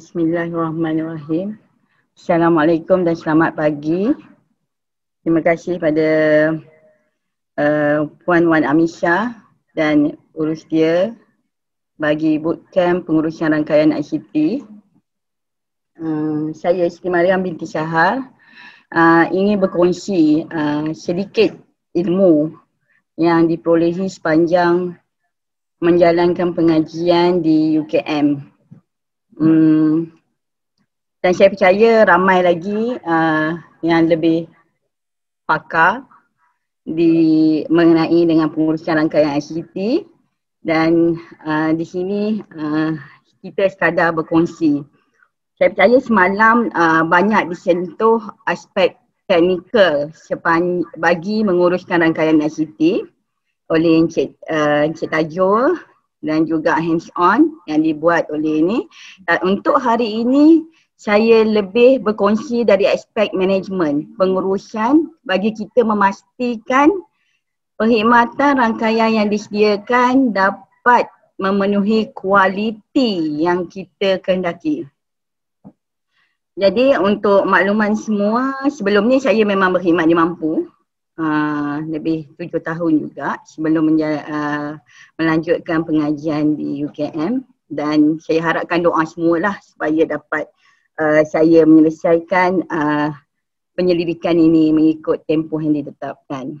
Bismillahirrahmanirrahim. Assalamualaikum dan selamat pagi. Terima kasih pada uh, Puan Wan Amisha dan urus dia bagi bootcamp pengurusan rangkaian ICT. Um, uh, saya Siti Mariam binti Syahar uh, ingin berkongsi uh, sedikit ilmu yang diperolehi sepanjang menjalankan pengajian di UKM. Hmm. Dan saya percaya ramai lagi uh, yang lebih pakar di mengenai dengan pengurusan rangkaian ICT dan uh, di sini uh, kita sekadar berkongsi. Saya percaya semalam uh, banyak disentuh aspek teknikal bagi menguruskan rangkaian ICT oleh Encik, uh, Encik Tajul dan juga hands on yang dibuat oleh ini. Dan untuk hari ini saya lebih berkongsi dari aspek management, pengurusan bagi kita memastikan perkhidmatan rangkaian yang disediakan dapat memenuhi kualiti yang kita kehendaki. Jadi untuk makluman semua, sebelum ni saya memang berkhidmat di Mampu Ah, lebih tujuh tahun juga sebelum uh, melanjutkan pengajian di UKM dan saya harapkan doa semualah supaya dapat uh, saya menyelesaikan uh, penyelidikan ini mengikut tempoh yang ditetapkan.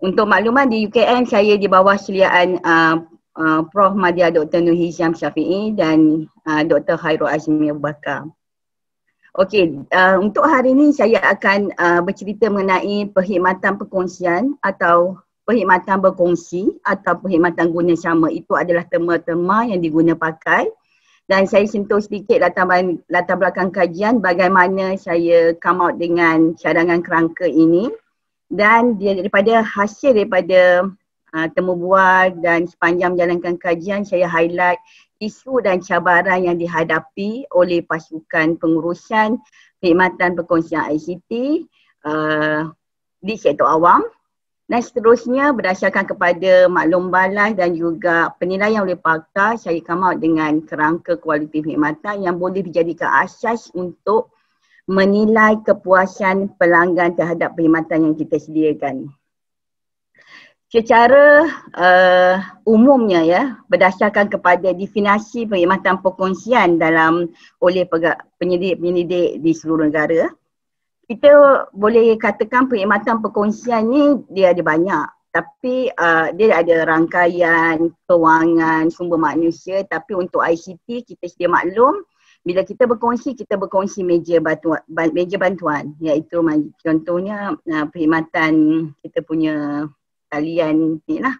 Untuk makluman di UKM saya di bawah seliaan uh, uh, Prof Madia Dr Nur Hisham dan uh, Dr Khairul Azmi Abu Bakar. Okey, uh, untuk hari ini saya akan uh, bercerita mengenai perkhidmatan perkongsian atau perkhidmatan berkongsi atau perkhidmatan guna sama. Itu adalah tema-tema yang diguna pakai dan saya sentuh sedikit latar, latar belakang kajian bagaimana saya come out dengan cadangan kerangka ini dan dia daripada hasil daripada uh, temubual dan sepanjang menjalankan kajian saya highlight isu dan cabaran yang dihadapi oleh pasukan pengurusan perkhidmatan perkongsian ICT uh, eh, di sektor awam dan seterusnya berdasarkan kepada maklum balas dan juga penilaian oleh pakar saya come out dengan kerangka kualiti perkhidmatan yang boleh dijadikan asas untuk menilai kepuasan pelanggan terhadap perkhidmatan yang kita sediakan secara uh, umumnya ya berdasarkan kepada definisi perkhidmatan perkongsian dalam oleh penyidik-penyidik di seluruh negara kita boleh katakan perkhidmatan perkongsian ni dia ada banyak tapi uh, dia ada rangkaian kewangan sumber manusia tapi untuk ICT kita sedia maklum bila kita berkongsi kita berkongsi meja bantuan meja bantuan iaitu contohnya uh, perkhidmatan kita punya talian ni lah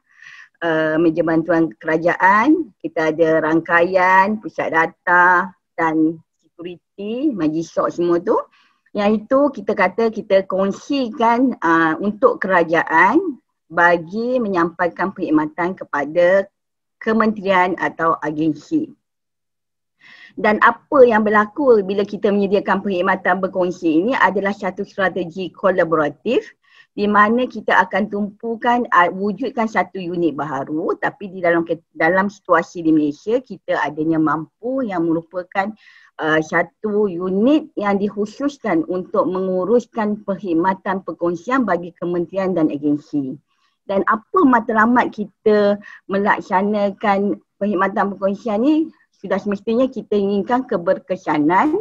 uh, meja bantuan kerajaan kita ada rangkaian pusat data dan security majisok semua tu yang itu kita kata kita kongsikan uh, untuk kerajaan bagi menyampaikan perkhidmatan kepada kementerian atau agensi dan apa yang berlaku bila kita menyediakan perkhidmatan berkongsi ini adalah satu strategi kolaboratif di mana kita akan tumpukan uh, wujudkan satu unit baharu tapi di dalam dalam situasi di Malaysia kita adanya mampu yang merupakan uh, satu unit yang dikhususkan untuk menguruskan perkhidmatan perkongsian bagi kementerian dan agensi dan apa matlamat kita melaksanakan perkhidmatan perkongsian ni sudah semestinya kita inginkan keberkesanan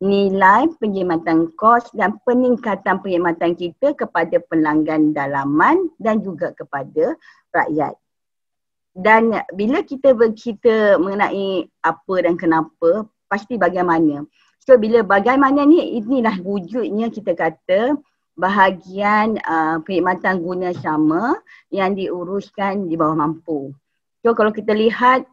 nilai penjimatan kos dan peningkatan penjimatan kita kepada pelanggan dalaman dan juga kepada rakyat. Dan bila kita bercerita mengenai apa dan kenapa, pasti bagaimana. So bila bagaimana ni, inilah wujudnya kita kata bahagian uh, perkhidmatan guna sama yang diuruskan di bawah mampu. So kalau kita lihat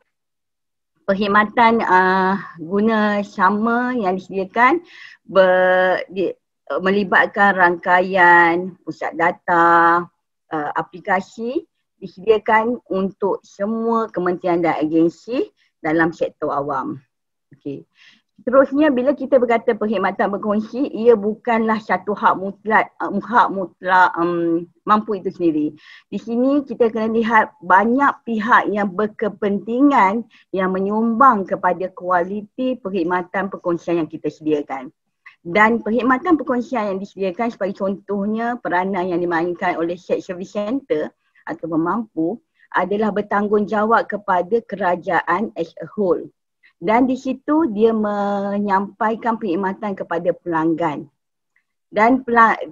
perkhidmatan uh, guna sama yang disediakan ber, di, eh, melibatkan rangkaian pusat data uh, aplikasi disediakan untuk semua kementerian dan agensi dalam sektor awam. Okay. Seterusnya bila kita berkata perkhidmatan berkongsi ia bukanlah satu hak mutlak um, hak mutlak um, mampu itu sendiri. Di sini kita kena lihat banyak pihak yang berkepentingan yang menyumbang kepada kualiti perkhidmatan perkongsian yang kita sediakan. Dan perkhidmatan perkongsian yang disediakan sebagai contohnya peranan yang dimainkan oleh Shed Service Center atau pemampu adalah bertanggungjawab kepada kerajaan as a whole dan di situ dia menyampaikan perkhidmatan kepada pelanggan dan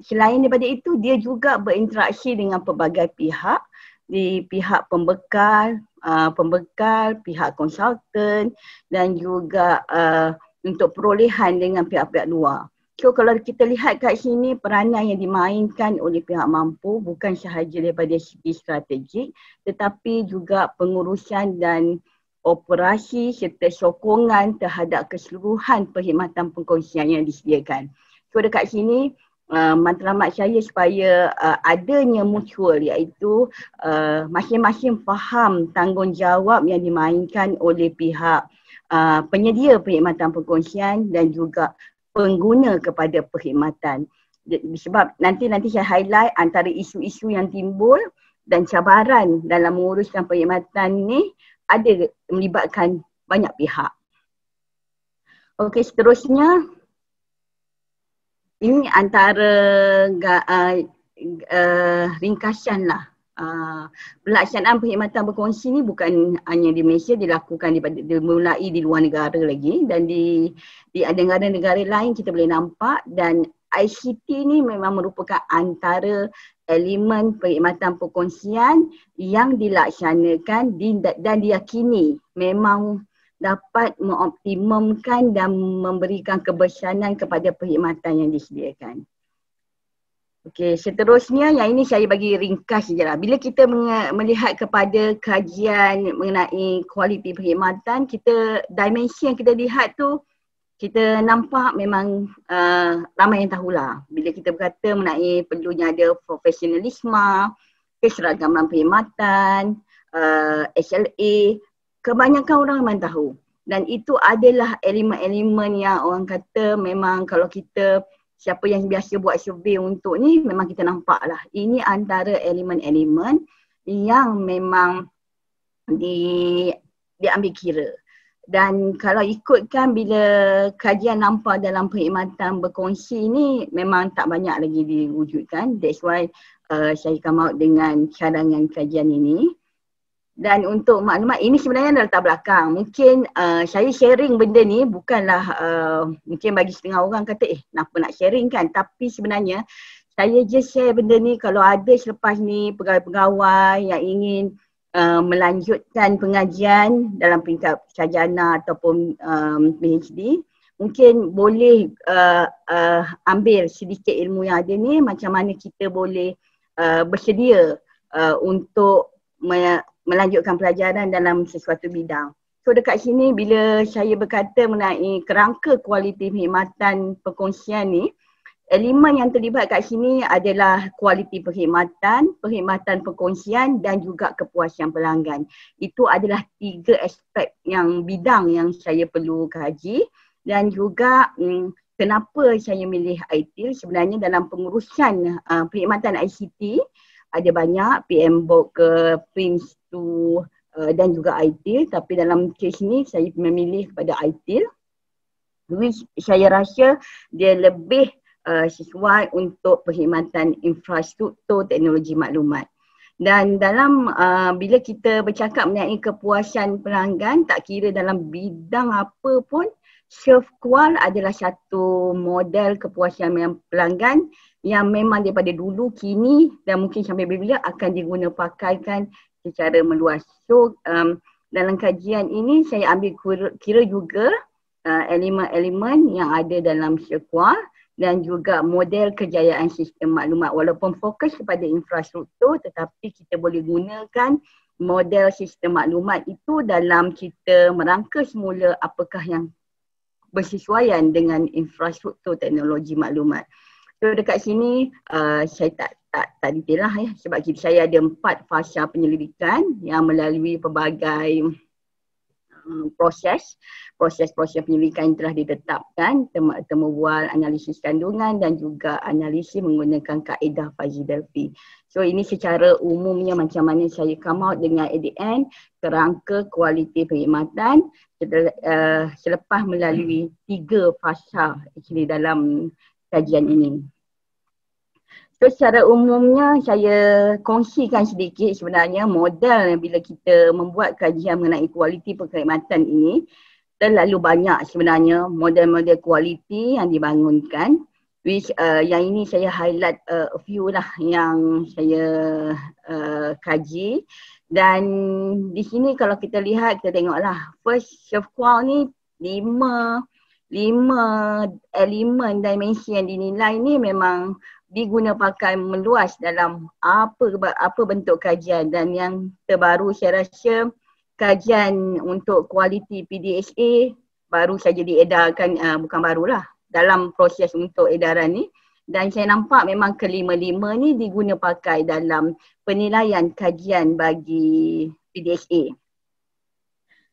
selain daripada itu dia juga berinteraksi dengan pelbagai pihak di pihak pembekal Uh, pembekal, pihak konsultan dan juga uh, untuk perolehan dengan pihak-pihak luar. So kalau kita lihat kat sini peranan yang dimainkan oleh pihak mampu bukan sahaja daripada segi strategik tetapi juga pengurusan dan operasi serta sokongan terhadap keseluruhan perkhidmatan pengkongsian yang disediakan. So dekat sini uh, matlamat saya supaya uh, adanya mutual iaitu uh, masing-masing faham tanggungjawab yang dimainkan oleh pihak uh, penyedia perkhidmatan pengkongsian dan juga pengguna kepada perkhidmatan. Sebab nanti-nanti saya highlight antara isu-isu yang timbul dan cabaran dalam menguruskan perkhidmatan ni ada melibatkan banyak pihak. Okey, seterusnya ini antara uh, uh, ringkasan lah. Uh, pelaksanaan perkhidmatan berkongsi ni bukan hanya di Malaysia dilakukan di, dimulai di luar negara lagi dan di di negara-negara lain kita boleh nampak dan ICT ni memang merupakan antara elemen perkhidmatan perkongsian yang dilaksanakan dan diyakini memang dapat mengoptimumkan dan memberikan kebersanan kepada perkhidmatan yang disediakan. Okey, seterusnya yang ini saya bagi ringkas sajalah. Bila kita melihat kepada kajian mengenai kualiti perkhidmatan, kita dimensi yang kita lihat tu kita nampak memang uh, ramai yang tahulah bila kita berkata mengenai perlunya ada profesionalisme, keseragaman perkhidmatan, uh, SLA, kebanyakan orang memang tahu. Dan itu adalah elemen-elemen yang orang kata memang kalau kita siapa yang biasa buat survey untuk ni memang kita nampak lah. Ini antara elemen-elemen yang memang di diambil kira dan kalau ikutkan bila kajian nampak dalam perkhidmatan berkongsi ni memang tak banyak lagi diwujudkan that's why uh, saya come out dengan cadangan kajian ini dan untuk maklumat ini sebenarnya dah letak belakang mungkin uh, saya sharing benda ni bukanlah uh, mungkin bagi setengah orang kata eh kenapa nak sharing kan tapi sebenarnya saya just share benda ni kalau ada selepas ni pegawai-pegawai yang ingin uh, melanjutkan pengajian dalam peringkat sarjana ataupun um, PhD mungkin boleh uh, uh, ambil sedikit ilmu yang ada ni macam mana kita boleh uh, bersedia uh, untuk me- melanjutkan pelajaran dalam sesuatu bidang. So dekat sini bila saya berkata mengenai kerangka kualiti perkhidmatan perkongsian ni, elemen yang terlibat kat sini adalah kualiti perkhidmatan, perkhidmatan perkongsian dan juga kepuasan pelanggan. Itu adalah tiga aspek yang bidang yang saya perlu kaji dan juga mm, kenapa saya memilih IT. sebenarnya dalam pengurusan uh, perkhidmatan ICT ada banyak PM Board ke Prince to uh, dan juga IT, tapi dalam kes ni saya memilih pada IT. which saya rasa dia lebih Uh, sesuai untuk perkhidmatan infrastruktur teknologi maklumat. Dan dalam uh, bila kita bercakap mengenai kepuasan pelanggan tak kira dalam bidang apa pun Servqual adalah satu model kepuasan pelanggan yang memang daripada dulu, kini dan mungkin sampai bila akan digunapakaikan secara meluas. So um, dalam kajian ini saya ambil kira juga uh, elemen-elemen yang ada dalam Servqual uh, dan juga model kejayaan sistem maklumat walaupun fokus kepada infrastruktur tetapi kita boleh gunakan model sistem maklumat itu dalam kita merangka semula apakah yang bersesuaian dengan infrastruktur teknologi maklumat. So dekat sini uh, saya tak tak tak detail lah ya sebab kita, saya ada empat fasa penyelidikan yang melalui pelbagai Um, proses proses-proses penyelidikan yang telah ditetapkan temubual analisis kandungan dan juga analisis menggunakan kaedah Fuzzy Delphi. So ini secara umumnya macam mana saya come out dengan ADN kerangka kualiti perkhidmatan uh, selepas melalui tiga fasa actually dalam kajian ini secara umumnya saya kongsikan sedikit sebenarnya modal bila kita membuat kajian mengenai kualiti perkhidmatan ini terlalu banyak sebenarnya model-model kualiti yang dibangunkan which uh, yang ini saya highlight uh, a few lah yang saya uh, kaji dan di sini kalau kita lihat kita tengoklah first of all ni lima lima elemen eh, dimensi yang dinilai ni memang diguna pakai meluas dalam apa apa bentuk kajian dan yang terbaru saya rasa kajian untuk kualiti PDSA baru saja diedarkan uh, bukan barulah dalam proses untuk edaran ni dan saya nampak memang kelima-lima ni diguna pakai dalam penilaian kajian bagi PDSA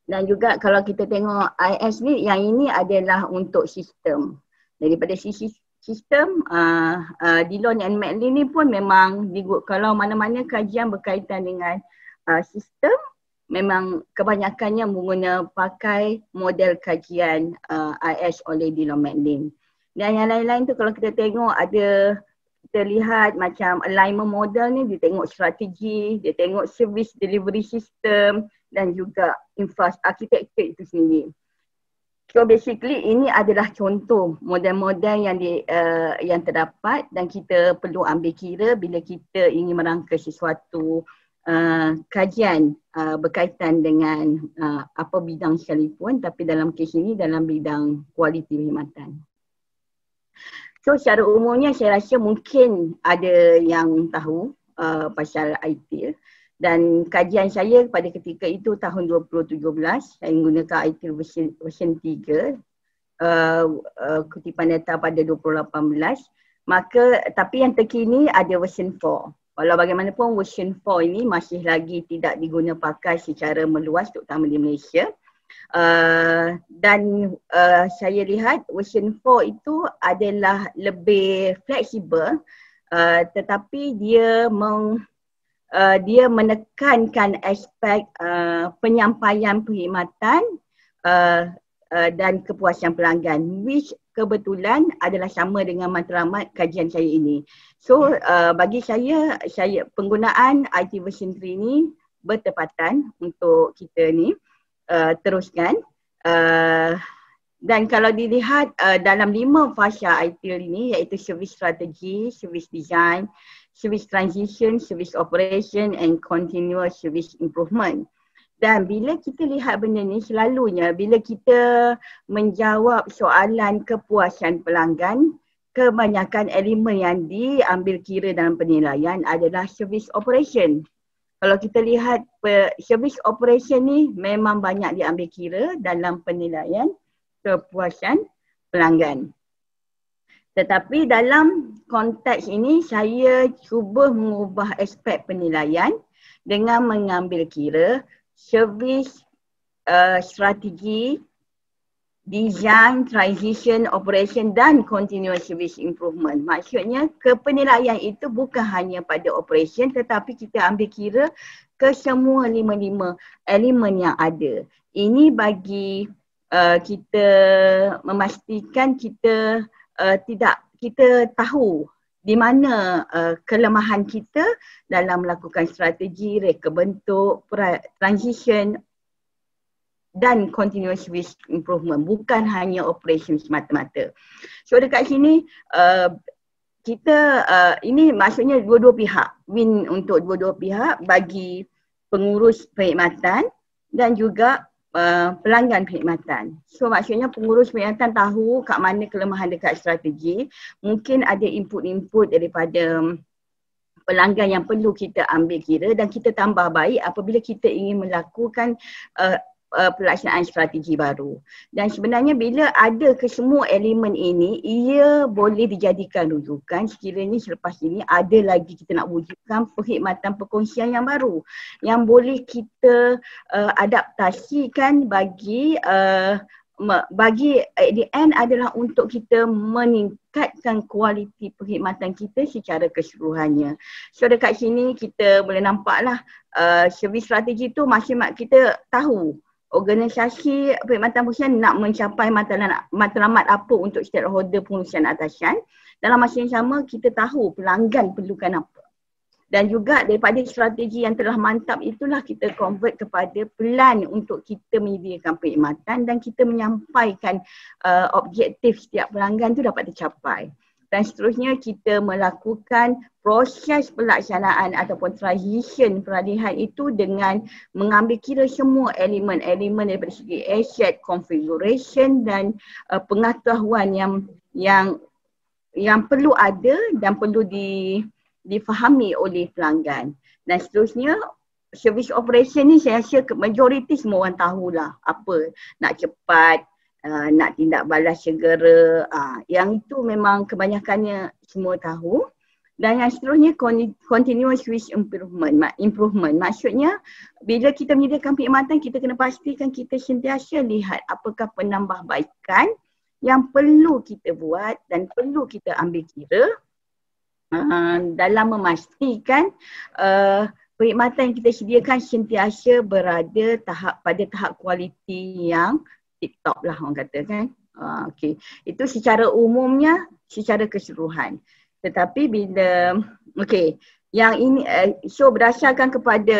dan juga kalau kita tengok IS yang ini adalah untuk sistem daripada sisi sistem uh, uh, Dillon and Madeline ni pun memang kalau mana-mana kajian berkaitan dengan uh, sistem memang kebanyakannya menggunakan pakai model kajian uh, IS oleh Dillon Madeline. Dan yang lain-lain tu kalau kita tengok ada kita lihat macam alignment model ni dia tengok strategi, dia tengok service delivery system dan juga infrastruktur itu sendiri. So basically ini adalah contoh model-model yang di uh, yang terdapat dan kita perlu ambil kira bila kita ingin merangka sesuatu uh, kajian uh, berkaitan dengan uh, apa bidang sekalipun tapi dalam kes ini dalam bidang kualiti perkhidmatan. So secara umumnya saya rasa mungkin ada yang tahu uh, pasal ITIL dan kajian saya pada ketika itu tahun 2017 saya menggunakan IT version, version 3 uh, uh, kutipan data pada 2018 maka tapi yang terkini ada version 4 walau bagaimanapun version 4 ini masih lagi tidak diguna pakai secara meluas terutama di Malaysia uh, dan uh, saya lihat version 4 itu adalah lebih fleksibel uh, tetapi dia meng uh, dia menekankan aspek uh, penyampaian perkhidmatan uh, uh, dan kepuasan pelanggan which kebetulan adalah sama dengan matlamat kajian saya ini. So uh, bagi saya saya penggunaan IT version 3 ini bertepatan untuk kita ni uh, teruskan uh, dan kalau dilihat uh, dalam lima fasa ITIL ini iaitu service strategi, service design, swift transition, swift operation and continual swift improvement. Dan bila kita lihat benda ni selalunya bila kita menjawab soalan kepuasan pelanggan, kebanyakan elemen yang diambil kira dalam penilaian adalah service operation. Kalau kita lihat service operation ni memang banyak diambil kira dalam penilaian kepuasan pelanggan. Tetapi dalam konteks ini saya cuba mengubah aspek penilaian dengan mengambil kira servis uh, eh, strategi design, transition, operation dan continuous service improvement. Maksudnya kepenilaian itu bukan hanya pada operation tetapi kita ambil kira ke semua lima-lima elemen yang ada. Ini bagi uh, kita memastikan kita uh, tidak kita tahu di mana uh, kelemahan kita dalam melakukan strategi reka bentuk transition dan continuous risk improvement bukan hanya operation semata-mata. So dekat sini uh, kita uh, ini maksudnya dua-dua pihak win untuk dua-dua pihak bagi pengurus perkhidmatan dan juga Uh, pelanggan perkhidmatan. So maksudnya pengurus perkhidmatan tahu kat mana kelemahan dekat strategi, mungkin ada input-input daripada um, pelanggan yang perlu kita ambil kira dan kita tambah baik apabila kita ingin melakukan uh, uh, pelaksanaan strategi baru. Dan sebenarnya bila ada kesemua elemen ini, ia boleh dijadikan rujukan sekiranya selepas ini ada lagi kita nak wujudkan perkhidmatan perkongsian yang baru yang boleh kita uh, adaptasikan bagi uh, bagi at the end adalah untuk kita meningkatkan kualiti perkhidmatan kita secara keseluruhannya. So dekat sini kita boleh nampaklah uh, servis strategi tu masih kita tahu organisasi perkhidmatan pengurusan nak mencapai matlamat apa untuk setiap stakeholder pengurusan atasan dalam masa yang sama kita tahu pelanggan perlukan apa dan juga daripada strategi yang telah mantap itulah kita convert kepada plan untuk kita menyediakan perkhidmatan dan kita menyampaikan uh, objektif setiap pelanggan tu dapat dicapai dan seterusnya kita melakukan proses pelaksanaan ataupun transition peralihan itu dengan mengambil kira semua elemen-elemen daripada segi asset configuration dan uh, pengetahuan yang yang yang perlu ada dan perlu di difahami oleh pelanggan dan seterusnya service operation ni saya rasa majoriti semua orang tahulah apa nak cepat uh, nak tindak balas segera uh, ah, yang itu memang kebanyakannya semua tahu dan yang seterusnya continuous wish improvement improvement maksudnya bila kita menyediakan perkhidmatan kita kena pastikan kita sentiasa lihat apakah penambahbaikan yang perlu kita buat dan perlu kita ambil kira uh, dalam memastikan uh, perkhidmatan yang kita sediakan sentiasa berada tahap pada tahap kualiti yang tip top lah orang kata kan. Ah, okay. Itu secara umumnya, secara keseluruhan. Tetapi bila, okay, yang ini uh, so berdasarkan kepada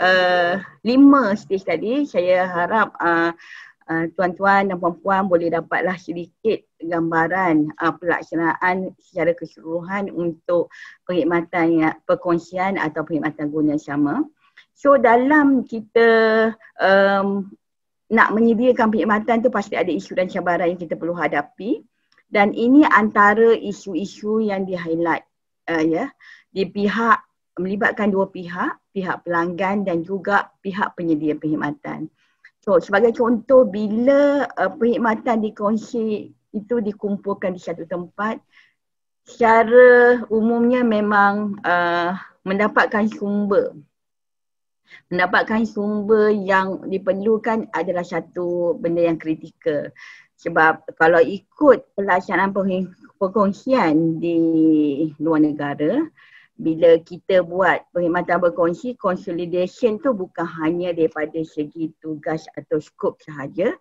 uh, lima stage tadi, saya harap uh, Uh, tuan-tuan dan puan-puan boleh dapatlah sedikit gambaran uh, pelaksanaan secara keseluruhan untuk perkhidmatan uh, perkongsian atau perkhidmatan guna sama. So dalam kita um, nak menyediakan perkhidmatan tu pasti ada isu dan cabaran yang kita perlu hadapi dan ini antara isu-isu yang di highlight uh, ya di pihak melibatkan dua pihak pihak pelanggan dan juga pihak penyedia perkhidmatan. So sebagai contoh bila uh, perkhidmatan dikongsi itu dikumpulkan di satu tempat secara umumnya memang uh, mendapatkan sumber mendapatkan sumber yang diperlukan adalah satu benda yang kritikal sebab kalau ikut pelaksanaan perkongsian di luar negara bila kita buat perkhidmatan berkongsi consolidation tu bukan hanya daripada segi tugas atau skop sahaja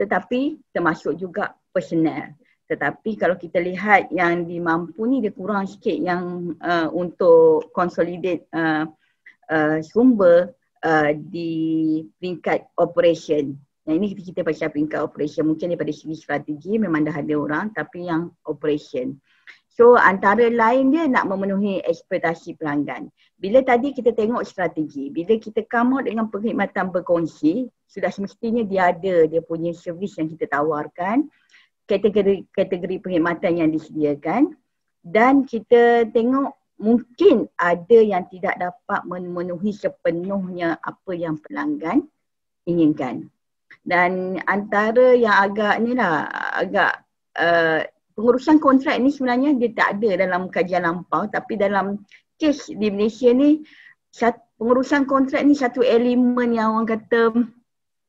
tetapi termasuk juga personal tetapi kalau kita lihat yang dimampu ni dia kurang sikit yang uh, untuk consolidate uh, uh, sumber uh, di peringkat operation. Yang ini kita, kita pasal peringkat operation. Mungkin daripada segi strategi memang dah ada orang tapi yang operation. So antara lain dia nak memenuhi ekspektasi pelanggan. Bila tadi kita tengok strategi, bila kita come out dengan perkhidmatan berkongsi, sudah semestinya dia ada dia punya servis yang kita tawarkan, kategori kategori perkhidmatan yang disediakan dan kita tengok mungkin ada yang tidak dapat memenuhi sepenuhnya apa yang pelanggan inginkan. Dan antara yang agak ni lah, agak uh, pengurusan kontrak ni sebenarnya dia tak ada dalam kajian lampau tapi dalam kes di Malaysia ni pengurusan kontrak ni satu elemen yang orang kata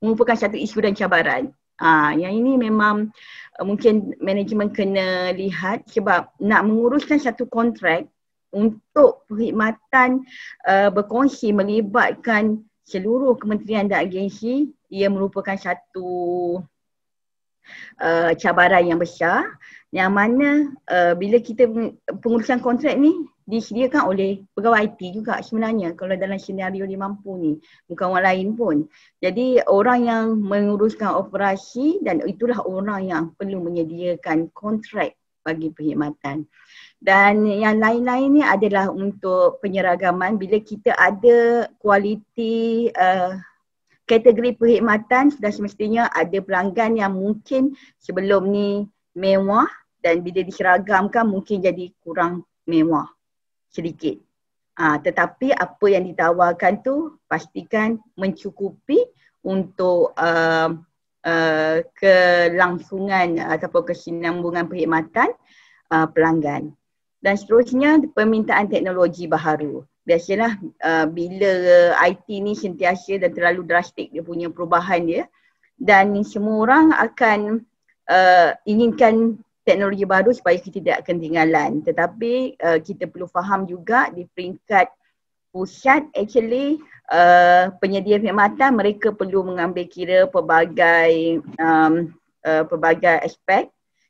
merupakan satu isu dan cabaran. Ha, yang ini memang eh, mungkin manajemen kena lihat sebab nak menguruskan satu kontrak untuk perkhidmatan uh, berkongsi melibatkan seluruh kementerian dan agensi ia merupakan satu uh, cabaran yang besar yang mana uh, bila kita pengurusan kontrak ni disediakan oleh pegawai IT juga sebenarnya kalau dalam senario dia mampu ni bukan orang lain pun jadi orang yang menguruskan operasi dan itulah orang yang perlu menyediakan kontrak bagi perkhidmatan dan yang lain-lain ni adalah untuk penyeragaman bila kita ada kualiti uh, kategori perkhidmatan sudah semestinya ada pelanggan yang mungkin sebelum ni mewah dan bila diseragamkan mungkin jadi kurang mewah sedikit. Uh, tetapi apa yang ditawarkan tu pastikan mencukupi untuk uh, uh, kelangsungan ataupun kesinambungan perkhidmatan uh, pelanggan dan seterusnya permintaan teknologi baharu. Biasalah uh, bila IT ni sentiasa dan terlalu drastik dia punya perubahan dia dan semua orang akan uh, inginkan teknologi baru supaya kita tidak ketinggalan. Tetapi uh, kita perlu faham juga di peringkat pusat actually uh, penyedia perkhidmatan mereka perlu mengambil kira pelbagai um, uh, pelbagai aspek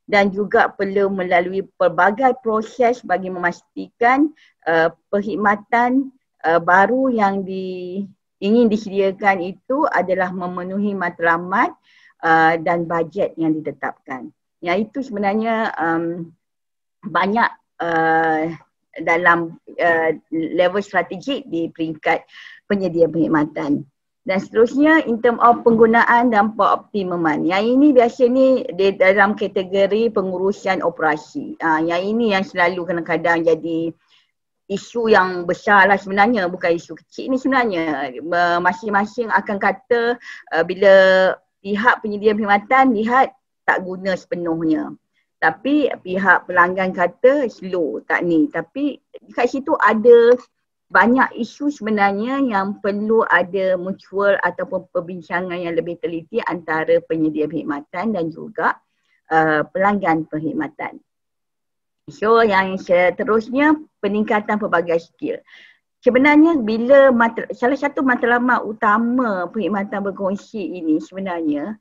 dan juga perlu melalui pelbagai proses bagi memastikan uh, perkhidmatan uh, baru yang di, ingin disediakan itu adalah memenuhi matlamat uh, dan bajet yang ditetapkan. Yang itu sebenarnya um, banyak uh, dalam uh, level strategik di peringkat penyedia perkhidmatan dan seterusnya in term of penggunaan dan pengoptimuman. Yang ini biasa ni dalam kategori pengurusan operasi. Ha, yang ini yang selalu kadang-kadang jadi isu yang besar lah sebenarnya bukan isu kecil ni sebenarnya. Masing-masing akan kata uh, bila pihak penyedia perkhidmatan lihat tak guna sepenuhnya. Tapi pihak pelanggan kata slow tak ni. Tapi kat situ ada banyak isu sebenarnya yang perlu ada mutual ataupun perbincangan yang lebih teliti antara penyedia perkhidmatan dan juga uh, pelanggan perkhidmatan. So yang seterusnya peningkatan pelbagai skill. Sebenarnya bila salah satu matlamat utama perkhidmatan berkongsi ini sebenarnya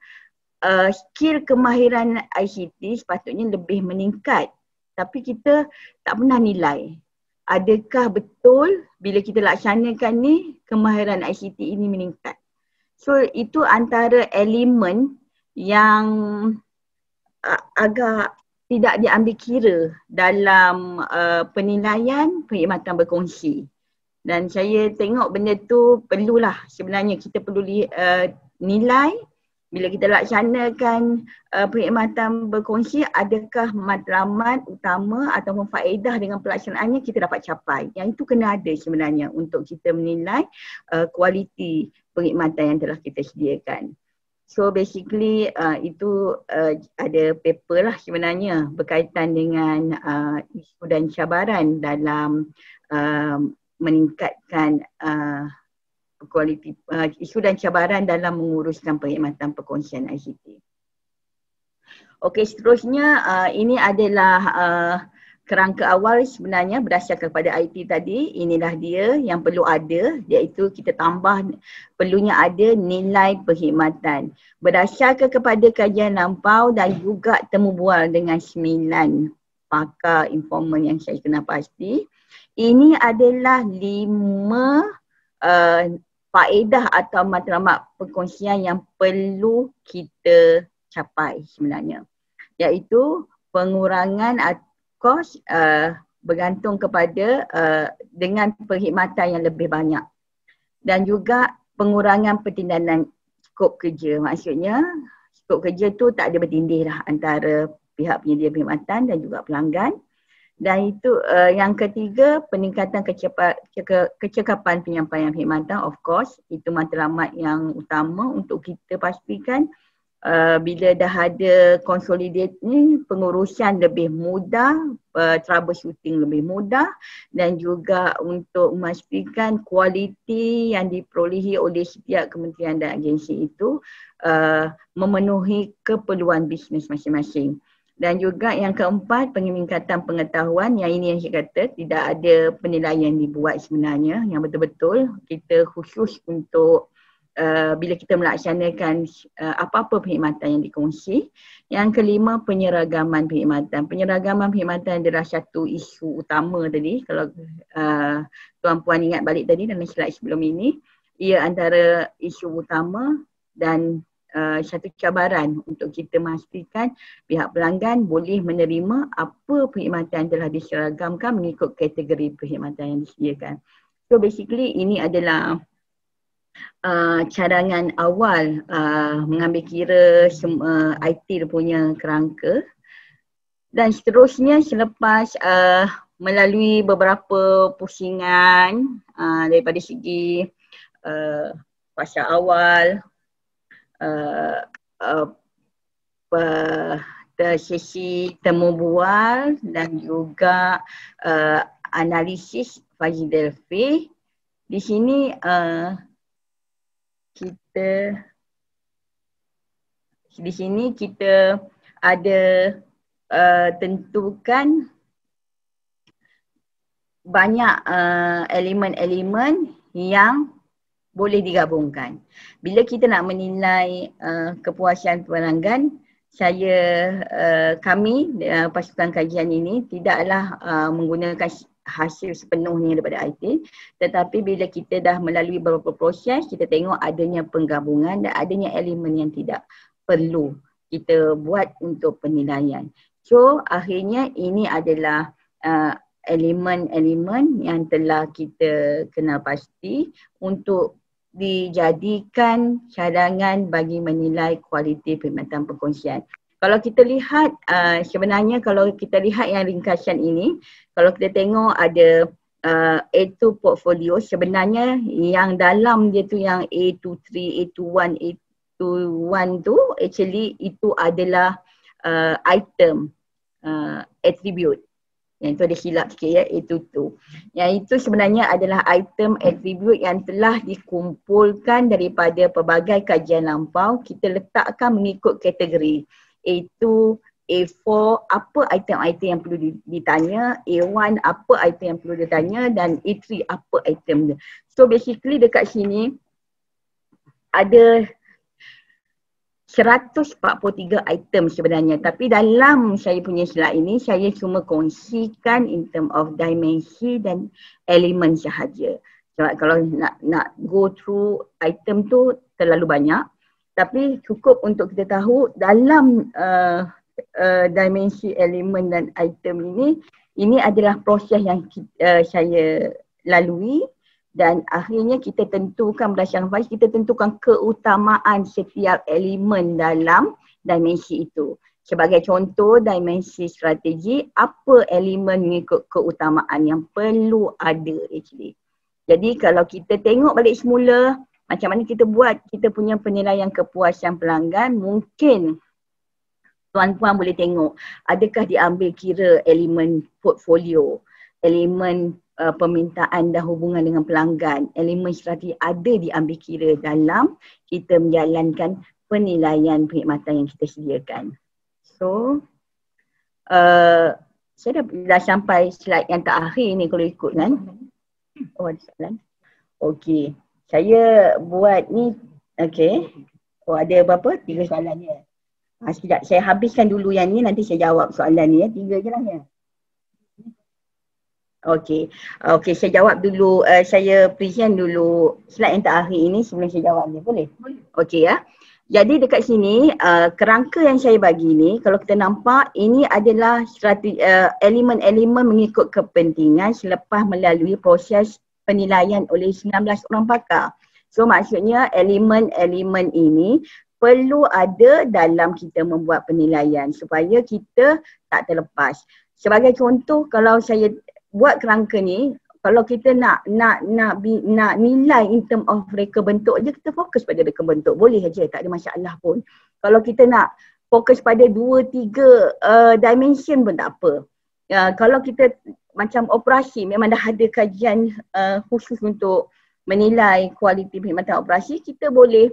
uh, skill kemahiran ICT sepatutnya lebih meningkat tapi kita tak pernah nilai adakah betul bila kita laksanakan ni kemahiran ICT ini meningkat. So itu antara elemen yang agak tidak diambil kira dalam uh, penilaian perkhidmatan berkongsi. Dan saya tengok benda tu perlulah sebenarnya kita perlu uh, nilai bila kita laksanakan uh, perkhidmatan berkongsi adakah matlamat utama atau faedah dengan pelaksanaannya kita dapat capai yang itu kena ada sebenarnya untuk kita menilai uh, kualiti perkhidmatan yang telah kita sediakan so basically uh, itu uh, ada paper lah sebenarnya berkaitan dengan uh, isu dan cabaran dalam uh, meningkatkan uh, kualiti uh, isu dan cabaran dalam menguruskan perkhidmatan perkongsian ICT. Okey, seterusnya uh, ini adalah uh, kerangka awal sebenarnya berdasarkan kepada IT tadi, inilah dia yang perlu ada iaitu kita tambah perlunya ada nilai perkhidmatan berdasarkan kepada kajian lampau dan juga temu bual dengan sembilan pakar informan yang saya kenal pasti. Ini adalah lima uh, faedah atau matlamat perkongsian yang perlu kita capai sebenarnya iaitu pengurangan kos uh, bergantung kepada uh, dengan perkhidmatan yang lebih banyak dan juga pengurangan pertindanan skop kerja maksudnya skop kerja tu tak ada bertindih lah antara pihak penyedia perkhidmatan dan juga pelanggan dan itu uh, yang ketiga peningkatan kecepatan kecekapan penyampaian khidmatan of course itu matlamat yang utama untuk kita pastikan uh, bila dah ada consolidate ni pengurusan lebih mudah uh, troubleshooting lebih mudah dan juga untuk memastikan kualiti yang diperolehi oleh setiap kementerian dan agensi itu uh, memenuhi keperluan bisnes masing-masing dan juga yang keempat peningkatan pengetahuan yang ini yang saya kata tidak ada penilaian yang dibuat sebenarnya yang betul-betul kita khusus untuk Uh, bila kita melaksanakan uh, apa-apa perkhidmatan yang dikongsi. Yang kelima, penyeragaman perkhidmatan. Penyeragaman perkhidmatan adalah satu isu utama tadi. Kalau uh, Tuan Puan ingat balik tadi dalam slide sebelum ini, ia antara isu utama dan uh, satu cabaran untuk kita memastikan pihak pelanggan boleh menerima apa perkhidmatan telah diseragamkan mengikut kategori perkhidmatan yang disediakan. So basically ini adalah uh, cadangan awal uh, mengambil kira semua IT punya kerangka dan seterusnya selepas uh, melalui beberapa pusingan uh, daripada segi uh, fasa awal, uh, uh, ter- sesi temu bual dan juga uh, analisis Fazil Delphi. Di sini uh, kita di sini kita ada uh, tentukan banyak uh, elemen-elemen yang boleh digabungkan. Bila kita nak menilai uh, kepuasan pelanggan, saya uh, kami uh, pasukan kajian ini tidaklah uh, menggunakan hasil sepenuhnya daripada IT tetapi bila kita dah melalui beberapa proses kita tengok adanya penggabungan dan adanya elemen yang tidak perlu kita buat untuk penilaian. So akhirnya ini adalah uh, elemen-elemen yang telah kita kenal pasti untuk dijadikan cadangan bagi menilai kualiti perkhidmatan perkongsian. Kalau kita lihat uh, sebenarnya kalau kita lihat yang ringkasan ini, kalau kita tengok ada uh, A2 portfolio sebenarnya yang dalam dia tu yang A2 3, A2 1, A2 1 tu actually itu adalah uh, item uh, attribute yang itu ada hilap sikit ya, itu tu. Yang itu sebenarnya adalah item attribute yang telah dikumpulkan daripada pelbagai kajian lampau. Kita letakkan mengikut kategori. A2, A4, apa item-item yang perlu ditanya. A1, apa item yang perlu ditanya. Dan A3, apa item dia. So basically dekat sini, ada 143 item sebenarnya tapi dalam saya punya slide ini saya cuma kongsikan in term of dimensi dan elemen sahaja sebab kalau nak nak go through item tu terlalu banyak tapi cukup untuk kita tahu dalam uh, uh, dimensi elemen dan item ini ini adalah proses yang uh, saya lalui dan akhirnya kita tentukan berdasarkan faiz kita tentukan keutamaan setiap elemen dalam dimensi itu sebagai contoh dimensi strategi apa elemen mengikut keutamaan yang perlu ada actually jadi kalau kita tengok balik semula macam mana kita buat kita punya penilaian kepuasan pelanggan mungkin tuan-tuan boleh tengok adakah diambil kira elemen portfolio elemen uh, permintaan dan hubungan dengan pelanggan elemen strategi ada diambil kira dalam kita menjalankan penilaian perkhidmatan yang kita sediakan so uh, saya dah, dah sampai slide yang terakhir ni kalau ikut kan oh ada soalan okey saya buat ni okey oh ada berapa tiga soalan ya Ha, sekejap, saya habiskan dulu yang ni, nanti saya jawab soalan ni ya. Tiga je lah ya. Okey. Okey, saya jawab dulu. Uh, saya present dulu slide yang terakhir ini sebelum saya jawab ni. Boleh? Boleh. Okey ya. Jadi dekat sini, uh, kerangka yang saya bagi ni, kalau kita nampak, ini adalah strategi, uh, eh, elemen-elemen mengikut kepentingan selepas melalui proses penilaian oleh 19 orang pakar. So maksudnya elemen-elemen ini perlu ada dalam kita membuat penilaian supaya kita tak terlepas. Sebagai contoh kalau saya buat kerangka ni kalau kita nak nak nak nak nilai in term of reka bentuk je kita fokus pada reka bentuk boleh aja tak ada masalah pun kalau kita nak fokus pada dua tiga uh, dimension pun tak apa uh, kalau kita macam operasi memang dah ada kajian uh, khusus untuk menilai kualiti perkhidmatan operasi kita boleh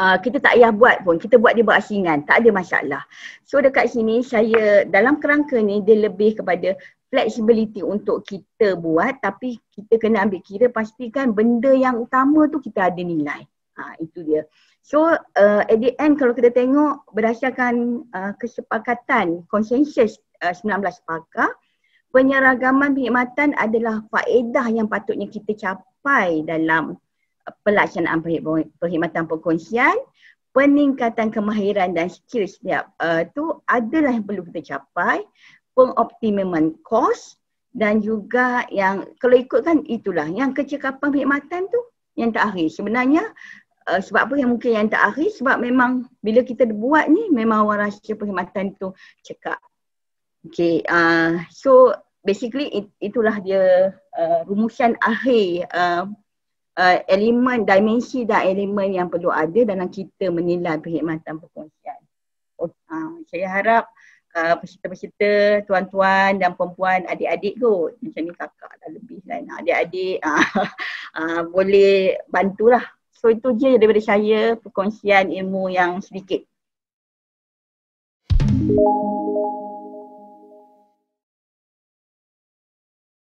uh, kita tak payah buat pun, kita buat dia berasingan, tak ada masalah. So dekat sini saya, dalam kerangka ni dia lebih kepada flexibility untuk kita buat tapi kita kena ambil kira pastikan benda yang utama tu kita ada nilai. Ha, itu dia. So uh, at the end kalau kita tengok berdasarkan uh, kesepakatan consensus uh, 19 pakar penyeragaman perkhidmatan adalah faedah yang patutnya kita capai dalam pelaksanaan perkhidmatan perkongsian peningkatan kemahiran dan skill setiap uh, tu adalah yang perlu kita capai pengoptimuman kos dan juga yang kalau ikutkan itulah yang kecekapan perkhidmatan tu yang tak akhir. Sebenarnya uh, sebab apa yang mungkin yang tak akhir sebab memang bila kita buat ni memang orang rasa perkhidmatan tu cekap. Okay, uh, so basically it, itulah dia uh, rumusan akhir uh, uh, elemen, dimensi dan elemen yang perlu ada dalam kita menilai perkhidmatan perkongsian. Oh, uh, saya harap uh, peserta-peserta, tuan-tuan dan perempuan, adik-adik tu, Macam ni kakak dah lebih kan. Adik-adik uh, uh, boleh bantulah. So itu je daripada saya perkongsian ilmu yang sedikit. Thank you.